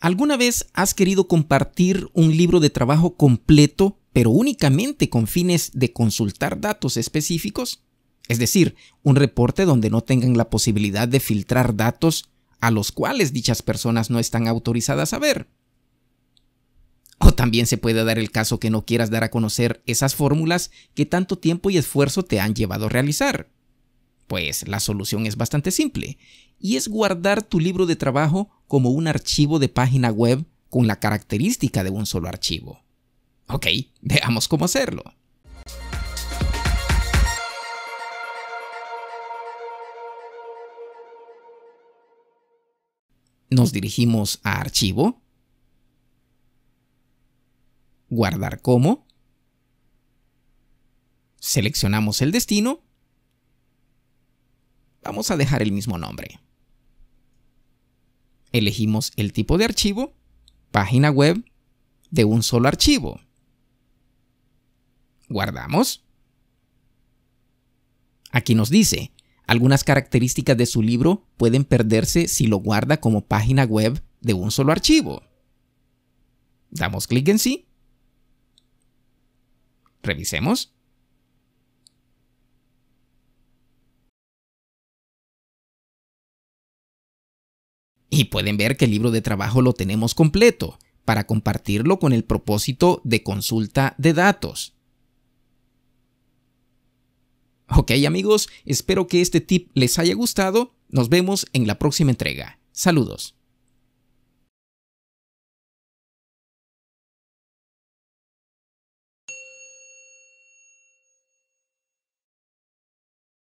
¿Alguna vez has querido compartir un libro de trabajo completo, pero únicamente con fines de consultar datos específicos? Es decir, un reporte donde no tengan la posibilidad de filtrar datos a los cuales dichas personas no están autorizadas a ver. O también se puede dar el caso que no quieras dar a conocer esas fórmulas que tanto tiempo y esfuerzo te han llevado a realizar. Pues la solución es bastante simple, y es guardar tu libro de trabajo como un archivo de página web con la característica de un solo archivo. Ok, veamos cómo hacerlo. Nos dirigimos a Archivo, Guardar como, seleccionamos el destino Vamos a dejar el mismo nombre. Elegimos el tipo de archivo, página web de un solo archivo. Guardamos. Aquí nos dice, algunas características de su libro pueden perderse si lo guarda como página web de un solo archivo. Damos clic en sí. Revisemos. Y pueden ver que el libro de trabajo lo tenemos completo para compartirlo con el propósito de consulta de datos. Ok amigos, espero que este tip les haya gustado. Nos vemos en la próxima entrega. Saludos.